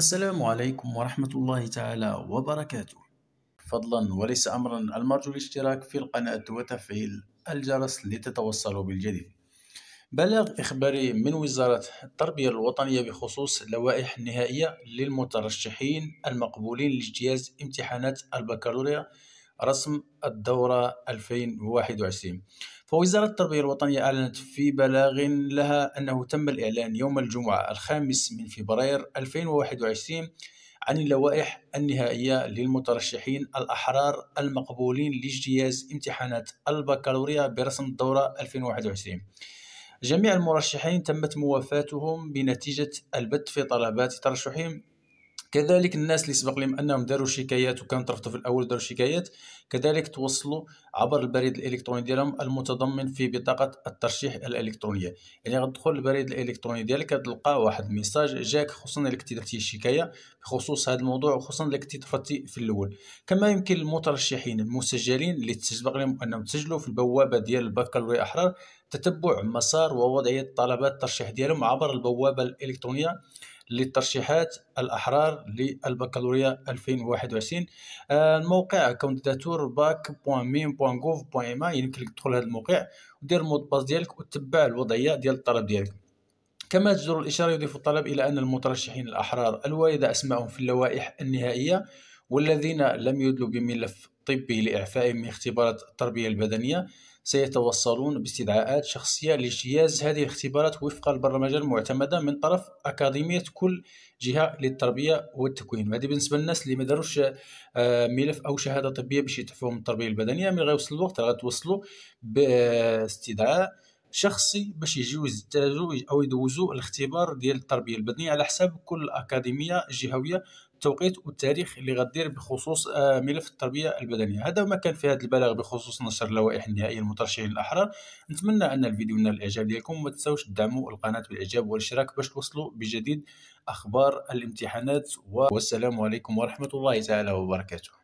السلام عليكم ورحمة الله تعالى وبركاته فضلا وليس أمرا المرجو الاشتراك في القناة وتفعيل الجرس لتتوصلوا بالجديد بلاغ إخباري من وزارة التربية الوطنية بخصوص لوائح نهائية للمترشحين المقبولين لاجتياز امتحانات البكالوريا رسم الدورة 2021 فوزارة التربية الوطنية أعلنت في بلاغ لها أنه تم الإعلان يوم الجمعة الخامس من فبراير 2021 عن اللوائح النهائية للمترشحين الأحرار المقبولين لاجتياز امتحانات البكالوريا برسم الدورة 2021 جميع المرشحين تمت موافاتهم بنتيجة البت في طلبات ترشحهم كذلك الناس اللي سبق لهم انهم داروا شكايات وكانوا ترفضوا في الاول داروا شكايات كذلك توصلوا عبر البريد الالكتروني ديالهم المتضمن في بطاقه الترشيح الالكترونيه يعني غتدخل البريد الالكتروني ديالك غتلقى واحد الميساج جاك خصوصا الا كنتي درتي الشكايه بخصوص هذا الموضوع وخصوصا الا كنتي ترفضتي في الاول كما يمكن للمترشحين المسجلين اللي تسبق لهم انهم تسجلوا في البوابه ديال البكالوريا احرار تتبع مسار ووضعيه طلبات الترشيح ديالهم عبر البوابه الالكترونيه للترشيحات الأحرار للبكالوريا 2021 آه، الموقع كونديداتور باك.ميم.gov.ma يمكن لك تدخل هذا الموقع ودير المود باس ديالك وتتبع الوضعية ديال الطلب ديالك كما تجدر الإشارة يضيف الطلب إلى أن المترشحين الأحرار الواردة أسمائهم في اللوائح النهائية والذين لم يدلوا بملف طبي لإعفائهم من اختبارات التربية البدنية سيتوصلون باستدعاءات شخصية لاجتياز هذه الاختبارات وفق البرمجة المعتمدة من طرف أكاديمية كل جهة للتربية والتكوين هذه بالنسبة للناس اللي ما داروش آه، ملف أو شهادة طبية باش يتعفوهم التربية البدنية من وصل الوقت غتوصلوا باستدعاء شخصي باش يجيو يجتازوا او يدوزوا الاختبار ديال التربيه البدنيه على حساب كل اكاديميه جهويه التوقيت والتاريخ اللي غدير بخصوص آه، ملف التربيه البدنيه هذا ما كان في هذا البلاغ بخصوص نشر اللوائح النهائيه للمترشحين الاحرار نتمنى ان الفيديو نال الاعجاب ديالكم وما تنساوش تدعموا القناه بالاعجاب والاشتراك باش توصلوا بجديد اخبار الامتحانات والسلام عليكم ورحمه الله تعالى وبركاته